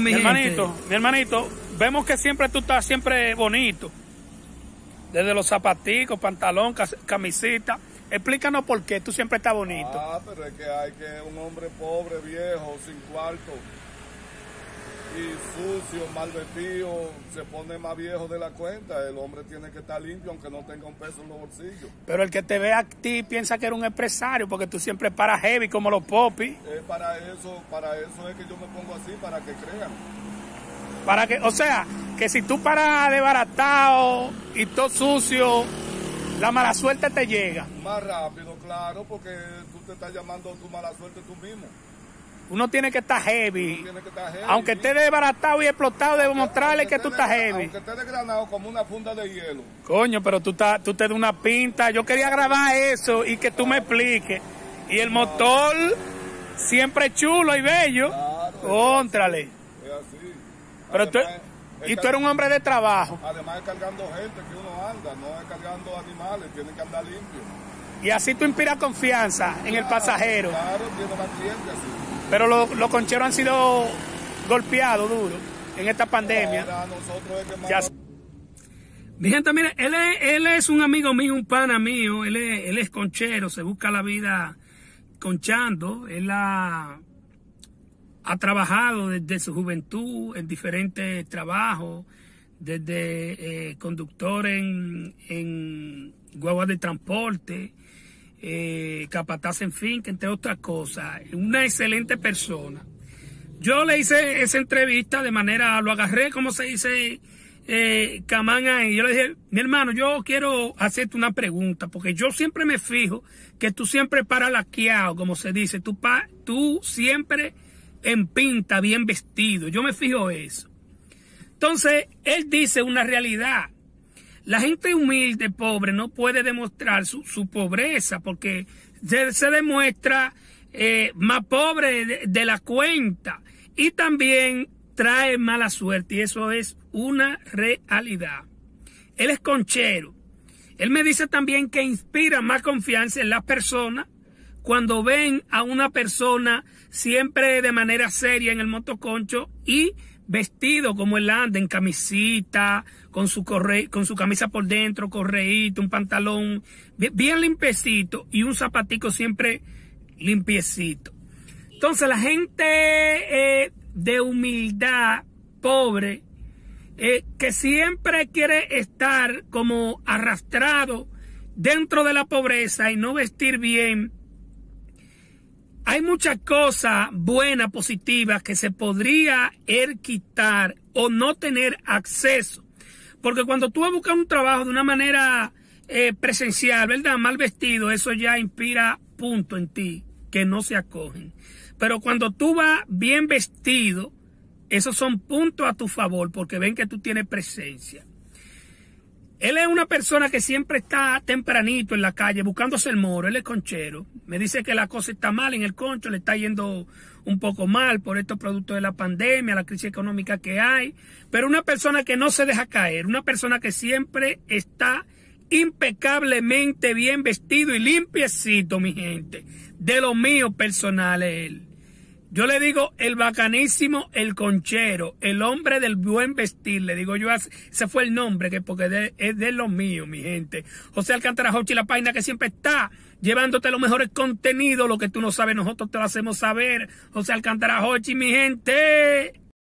mi, hermanito, mi hermanito, vemos que siempre tú estás siempre bonito. Desde los zapaticos, pantalón, camisita. Explícanos por qué tú siempre estás bonito. Ah, pero es que hay que un hombre pobre, viejo, sin cuarto y sucio, mal vestido, se pone más viejo de la cuenta. El hombre tiene que estar limpio aunque no tenga un peso en los bolsillos. Pero el que te ve a ti piensa que eres un empresario porque tú siempre paras heavy como los popis. es para eso, para eso es que yo me pongo así, para que crean. Para que, o sea, que si tú paras desbaratado y todo sucio, la mala suerte te llega. Más rápido, claro, porque tú te estás llamando tu mala suerte tú mismo. Uno tiene que estar heavy. aunque esté desbaratado y explotado, Debo mostrarle que tú estás heavy. Aunque esté desgranado como una funda de hielo. Coño, pero tú, estás, tú te das una pinta. Yo quería grabar eso y que tú me expliques. Y el motor siempre chulo y bello. Claro, Contrale. Es así. Pero tú, y tú eres un hombre de trabajo. Además es cargando gente que uno anda, no es cargando animales, tienen que andar limpio. Y así tú inspiras confianza en el pasajero. Claro, tiene la así. Pero los, concheros han sido golpeados duro en esta pandemia. Mi gente, mire, él es, él es, un amigo mío, un pana mío, él es, conchero, se busca la vida conchando, él ha, ha trabajado desde su juventud en diferentes trabajos, desde eh, conductor en, en guagua de transporte, eh, capataz en fin, que entre otras cosas, una excelente persona. Yo le hice esa entrevista de manera, lo agarré, como se dice, eh, y yo le dije, mi hermano, yo quiero hacerte una pregunta, porque yo siempre me fijo que tú siempre paras laqueado, como se dice, tú, tú siempre en pinta, bien vestido, yo me fijo eso. Entonces, él dice una realidad, la gente humilde, pobre, no puede demostrar su, pobreza porque se, demuestra eh, más pobre de, de la cuenta y también trae mala suerte y eso es una realidad. Él es conchero. Él me dice también que inspira más confianza en las personas cuando ven a una persona siempre de manera seria en el motoconcho y vestido como el anda, en camisita, con su, con su camisa por dentro, correíto, un pantalón, bien, limpecito limpiecito y un zapatico siempre limpiecito. Entonces la gente eh, de humildad, pobre, eh, que siempre quiere estar como arrastrado dentro de la pobreza y no vestir bien, hay muchas cosas buenas, positivas, que se podría er quitar o no tener acceso. Porque cuando tú vas a buscar un trabajo de una manera eh, presencial, ¿verdad? Mal vestido, eso ya inspira punto en ti, que no se acogen. Pero cuando tú vas bien vestido, esos son puntos a tu favor, porque ven que tú tienes presencia. Él es una persona que siempre está tempranito en la calle buscándose el moro, él es conchero. Me dice que la cosa está mal en el concho, le está yendo un poco mal por estos productos de la pandemia, la crisis económica que hay, pero una persona que no se deja caer, una persona que siempre está impecablemente bien vestido y limpiecito, mi gente. De lo mío personal es él. Yo le digo el bacanísimo, el conchero, el hombre del buen vestir, le digo yo, ese fue el nombre, que porque es de lo mío, mi gente. José Alcántara Hochi, la página que siempre está llevándote los mejores contenidos, lo que tú no sabes, nosotros te lo hacemos saber. José Alcántara Hochi, mi gente.